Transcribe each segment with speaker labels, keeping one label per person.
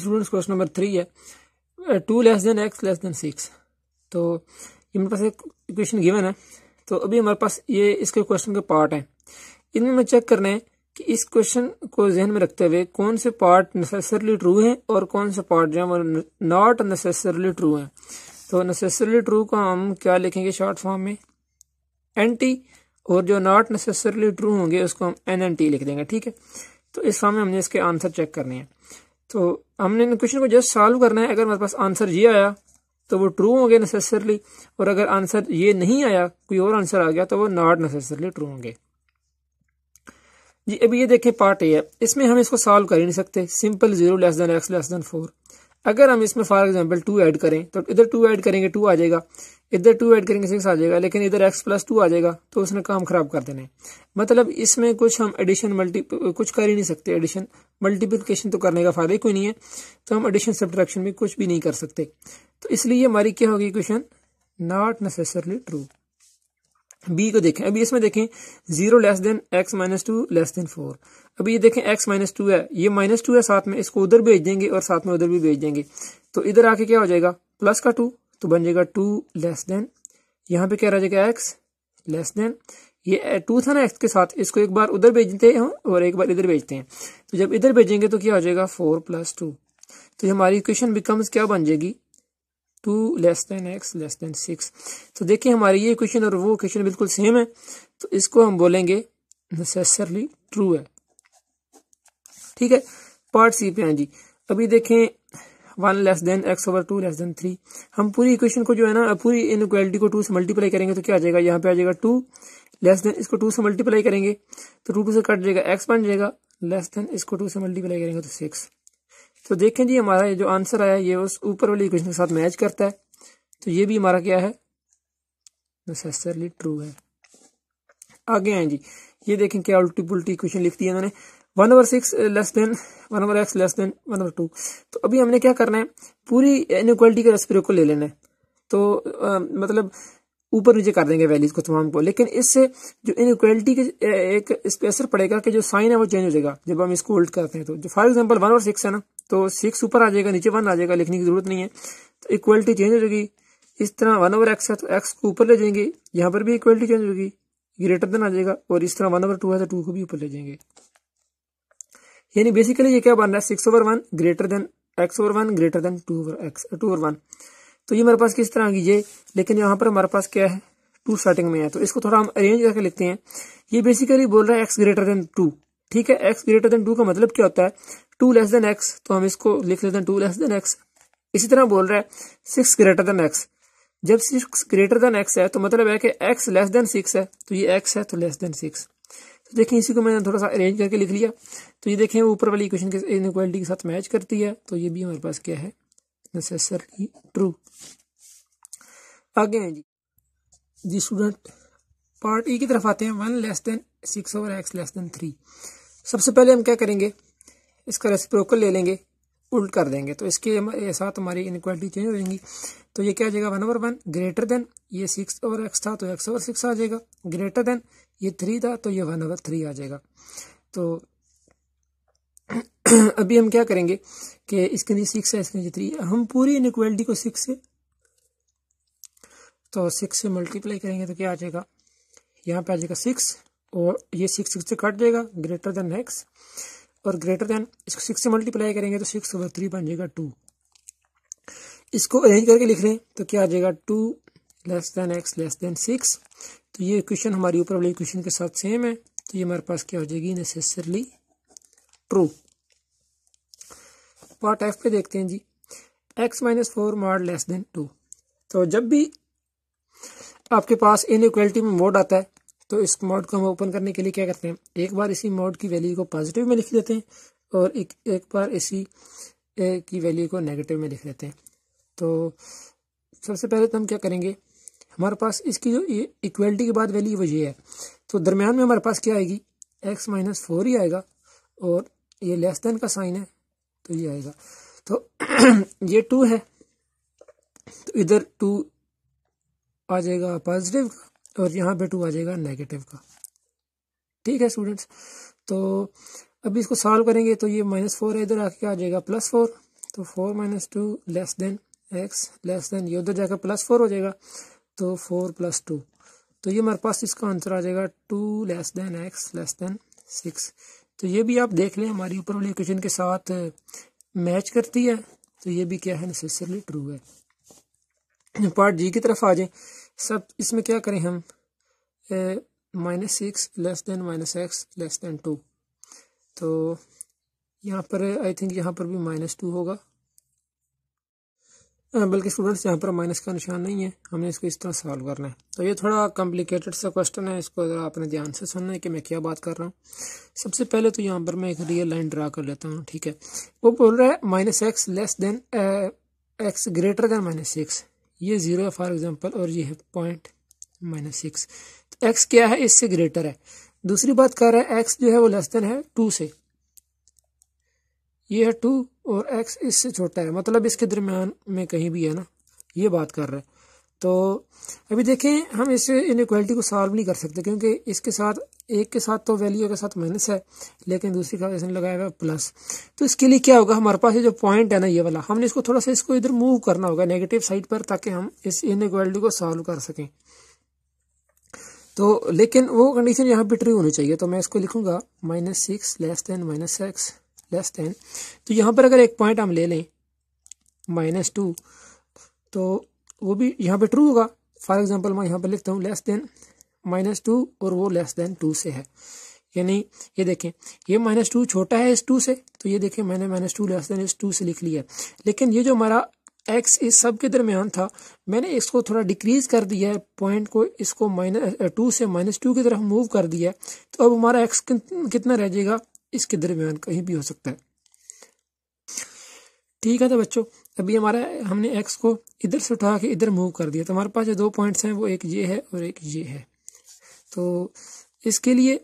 Speaker 1: students question number three है two less than x less than six तो ये मेरे पास एक इक्वेशन गिवन है तो अभी हमारे पास ये इसके क्वेश्चन के पार्ट हैं इनमें मैं चेक करना है कि इस क्वेश्चन को जहन में रखते हुए कौन से पार्ट नेसेसरली ट्रू हैं और कौन से पार्ट जो है वो नॉट नेसेसरली ट्रू हैं तो नेसेसरली ट्रू को हम क्या लिखेंगे शॉर्ट फॉर्म में एन टी और जो नॉट नेसेसरली ट्रू होंगे उसको हम एन एन टी लिख देंगे ठीक है तो इस फॉर्म में हमने इसके आंसर चेक करने हैं तो हमने क्वेश्चन को जस्ट सॉल्व करना है अगर हमारे पास आंसर ये आया तो वो ट्रू होंगे नेसेसरली और अगर आंसर ये नहीं आया कोई और आंसर आ गया तो वो नॉट नेसेसरली ट्रू होंगे जी अभी ये देखें पार्ट ए है इसमें हम इसको सॉल्व कर ही नहीं सकते simple zero less than x less than four अगर हम इसमें फॉर एग्जाम्पल टू ऐड करें तो इधर टू ऐड करेंगे टू आ जाएगा इधर टू ऐड करेंगे सिक्स आ जाएगा लेकिन इधर एक्स प्लस टू आ जाएगा तो उसने काम खराब कर देना है मतलब इसमें कुछ हम एडिशन मल्टी कुछ कर ही नहीं सकते एडिशन मल्टीप्लिकेशन तो करने का फायदा ही कोई नहीं है तो हम एडिशन सब्ट्रैक्शन में कुछ भी नहीं कर सकते तो इसलिए हमारी क्या होगी question not necessarily true B को देखें अभी इसमें देखें zero less than x minus two less than four अभी ये देखें एक्स माइनस टू है ये माइनस टू है साथ में इसको उधर भेज देंगे और साथ में उधर भी भेज देंगे तो इधर आके क्या हो जाएगा प्लस का टू तो बन जाएगा टू लेस देन यहाँ पे क्या रह जाएगा एक्स लेस देन ये टू था ना एक्स के साथ इसको एक बार उधर भेजते हैं और एक बार इधर भेजते हैं तो जब इधर भेजेंगे तो क्या हो जाएगा फोर प्लस टू तो हमारी इक्वेशन बिकम्स क्या बन जाएगी two less than x less than six तो देखिए हमारी ये इक्वेशन और वो इक्वेशन बिल्कुल सेम है तो इसको हम बोलेंगे नेसेसरली ट्रू है ठीक है पार्ट सी पे हैं जी अभी देखें one less than x over two less than three हम पूरी इक्वेशन को जो है ना पूरी इन को टू से मल्टीप्लाई करेंगे तो क्या आ जाएगा यहाँ पे आ जाएगा टू लेस देन इसको टू से मल्टीप्लाई करेंगे तो टू टू से कट जाएगा एक्स बन जाएगा लेस देन इसको टू से मल्टीप्लाई करेंगे तो सिक्स तो देखें जी हमारा ये जो आंसर आया ये उस ऊपर वाली इक्वेशन के साथ मैच करता है तो ये भी हमारा क्या है ट्रू है आगे आए जी ये देखें क्या उल्टी पुलटी इक्वेशन लिख दी है इन्होंने one over six less than one over x less than one over two तो अभी हमने क्या करना है पूरी इनक्वालिटी के रेस्पिरो को ले लेना है तो आ, uh, मतलब ऊपर नीचे कर देंगे वैल्यूज को तमाम को लेकिन इससे जो इनक्वालिटी के uh, एक इस पर असर पड़ेगा कि जो साइन है वो चेंज हो जाएगा जब हम इसको होल्ड करते हैं तो जो for example one over six है ना तो सिक्स ऊपर आ जाएगा नीचे वन आ जाएगा लिखने की जरूरत नहीं है तो इक्वालिटी चेंज हो जाएगी इस तरह वन ओवर एक्स है तो एक्स को ऊपर ले जाएंगे यहाँ पर भी इक्वालिटी चेंज होगी ग्रेटर देन आ जाएगा और इस तरह वन ओवर टू है तो टू को भी ऊपर ले जाएंगे यानी बेसिकली ये क्या बन रहा है six over one greater than x over one greater than two over x two over one तो ये हमारे पास किस तरह की ये लेकिन यहाँ पर हमारे पास क्या है टू स्टार्टिंग में है तो इसको थोड़ा हम अरेंज करके लिखते हैं ये बेसिकली बोल रहा है एक्स ग्रेटर देन टू ठीक है एक्स ग्रेटर देन टू का मतलब क्या होता है टू लेस देन एक्स तो हम इसको लिख लेते हैं टू लेस देन एक्स इसी तरह बोल रहा है सिक्स ग्रेटर देन एक्स जब सिक्स ग्रेटर देन एक्स है तो मतलब है कि एक्स लेस देन सिक्स है तो ये एक्स है तो लेस देन सिक्स तो देखें इसी को मैंने थोड़ा सा अरेंज करके लिख लिया तो ये देखें ऊपर वाली इक्वेशन के इन इक्वालिटी के साथ मैच करती है तो ये भी हमारे पास क्या है नेसेसरली ट्रू आगे हैं जी जी स्टूडेंट पार्ट ई की तरफ आते हैं one less than six over x less than three सबसे पहले हम क्या करेंगे इसका रेसिप्रोकल ले लेंगे उल्ट कर देंगे तो इसके साथ हमारी इनक्वालिटी चेंज हो जाएंगी तो ये क्या आ जाएगा one over one greater than ये सिक्स ओवर एक्स था तो एक्स ओवर सिक्स आ जाएगा ग्रेटर देन ये थ्री था तो ये वन ओवर थ्री आ जाएगा तो अभी हम क्या करेंगे कि इसके नीचे सिक्स है इसके नीचे थ्री हम पूरी इनक्वालिटी को सिक्स से तो सिक्स से मल्टीप्लाई करेंगे तो क्या आ जाएगा यहाँ पे आ जाएगा सिक्स और ये सिक्स सिक्स से कट जाएगा ग्रेटर देन एक्स और ग्रेटर देन इसको सिक्स से मल्टीप्लाई करेंगे तो सिक्स ओवर थ्री बन जाएगा टू इसको अरेंज करके लिख रहे हैं तो क्या आ जाएगा two less than x less than six तो ये इक्वेशन हमारी ऊपर वाली इक्वेशन के साथ सेम है तो ये हमारे पास क्या हो जाएगी नेसेसरली ट्रू पार्ट एफ पे देखते हैं G x minus four mod less than two तो जब भी आपके पास इन इक्वलिटी में मोड आता है तो इस मोड को हम ओपन करने के लिए क्या करते हैं एक बार इसी मोड की वैल्यू को पॉजिटिव में लिख लेते हैं और एक एक बार इसी की वैल्यू को नेगेटिव में लिख लेते हैं तो सबसे पहले तो हम क्या करेंगे हमारे पास इसकी जो इक्वलिटी के बाद वैल्यू वो ये है तो दरमियान में हमारे पास क्या आएगी एक्स माइनस फोर ही आएगा और ये लेस देन का साइन है तो ये आएगा तो ये टू है तो इधर टू आ जाएगा पॉजिटिव का और यहाँ पे टू आ जाएगा नेगेटिव का ठीक है स्टूडेंट्स तो अभी इसको सॉल्व करेंगे तो ये माइनस फोर है इधर आके आ जाएगा प्लस फोर तो four minus two less than x less than ये उधर जाकर प्लस फोर हो जाएगा तो फोर प्लस टू तो ये हमारे पास इसका आंसर आ जाएगा two less than x less than six तो ये भी आप देख लें हमारी ऊपर वाली इक्वेशन के साथ मैच करती है तो ये भी क्या है नेसेसरली ट्रू है पार्ट जी की तरफ आ जाए सब इसमें क्या करें हम minus six less than minus x less than two तो यहाँ पर आई थिंक यहाँ पर भी माइनस टू होगा हाँ, बल्कि स्टूडेंट्स यहाँ पर माइनस का निशान नहीं है हमने इसको इस तरह सॉल्व करना है तो ये थोड़ा कॉम्प्लिकेटेड सा क्वेश्चन है इसको अपने आपने ध्यान से सुनना है कि मैं क्या बात कर रहा हूँ सबसे पहले तो यहाँ पर मैं एक रियल लाइन ड्रा कर लेता हूँ ठीक है वो बोल रहा है minus x less than x greater than minus six ये ज़ीरो है फॉर एग्ज़ाम्पल और ये है पॉइंट माइनस सिक्स तो एक्स क्या है इससे ग्रेटर है दूसरी बात कर रहा है एक्स जो है वो लेस देन है टू से ये है टू और एक्स इससे छोटा है मतलब इसके दरम्यान में कहीं भी है ना ये बात कर रहा है तो अभी देखें हम इस इनक्वालिटी को सॉल्व नहीं कर सकते क्योंकि इसके साथ एक के साथ तो वैल्यू के साथ माइनस है लेकिन दूसरी का इसने लगाया हुआ प्लस तो इसके लिए क्या होगा हमारे पास ये जो पॉइंट है ना ये वाला हमने इसको थोड़ा सा इसको इधर मूव करना होगा नेगेटिव साइड पर ताकि हम इस इनक्वालिटी को सॉल्व कर सकें तो लेकिन वो कंडीशन यहाँ पर ट्रू होनी चाहिए तो मैं इसको लिखूंगा minus six less than minus x less than तो यहाँ पर अगर एक पॉइंट हम ले लें माइनस टू तो वो भी यहाँ पे ट्रू होगा फॉर एग्जांपल मैं यहाँ पर लिखता हूँ लेस देन माइनस टू और वो लेस देन टू से है यानी ये देखें ये माइनस टू छोटा है इस टू से तो ये देखें मैंने माइनस टू लेस देन इस टू से लिख लिया लेकिन ये जो हमारा एक्स इस सब के दरमियान था मैंने इसको थोड़ा डिक्रीज कर दिया है पॉइंट को इसको माइनस टू से माइनस टू की तरफ मूव कर दिया है तो अब हमारा एक्स कितना रह जाएगा इसके दरमियान कहीं भी हो सकता है ठीक है तो बच्चों अभी हमारा हमने एक्स को इधर से उठा के इधर मूव कर दिया तो हमारे पास जो दो पॉइंट्स हैं वो एक ये है और एक ये है तो इसके लिए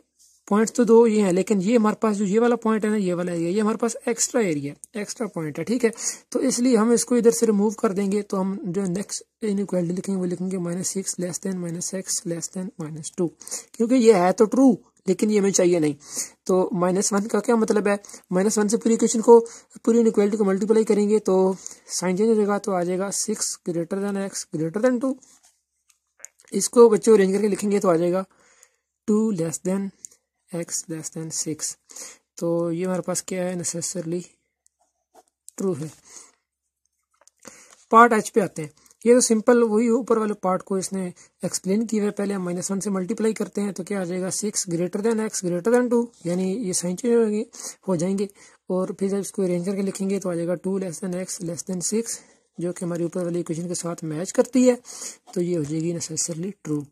Speaker 1: पॉइंट्स तो दो ये हैं लेकिन ये हमारे पास जो ये वाला पॉइंट है ना ये वाला एरिया ये हमारे पास एक्स्ट्रा एरिया एक्स्ट्रा पॉइंट है ठीक है तो इसलिए हम इसको इधर से रिमूव कर देंगे तो हम जो नेक्स्ट इन लिखेंगे वो लिखेंगे minus six less than minus x less than minus two क्योंकि ये है तो ट्रू लेकिन ये हमें चाहिए नहीं तो माइनस वन का क्या मतलब है माइनस वन से पूरी क्वेश्चन को पूरी इनक्वालिटी को मल्टीप्लाई करेंगे तो साइन चेंज हो जाएगा तो आ जाएगा six greater than x greater than two इसको बच्चों अरेंज करके लिखेंगे तो आ जाएगा two less than x less than six तो ये हमारे पास क्या है नेसेसरली ट्रू है पार्ट एच पे आते हैं ये तो सिंपल वही ऊपर वाले पार्ट को इसने एक्सप्लेन किया है पहले हम माइनस वन से मल्टीप्लाई करते हैं तो क्या आ जाएगा six greater than x greater than two यानी ये साइन चेंज हो जाएंगे और फिर जब इसको अरेंज करके लिखेंगे तो आ जाएगा two less than x less than six जो कि हमारी ऊपर वाली इक्वेशन के साथ मैच करती है तो ये हो जाएगी नेसेसरली ट्रू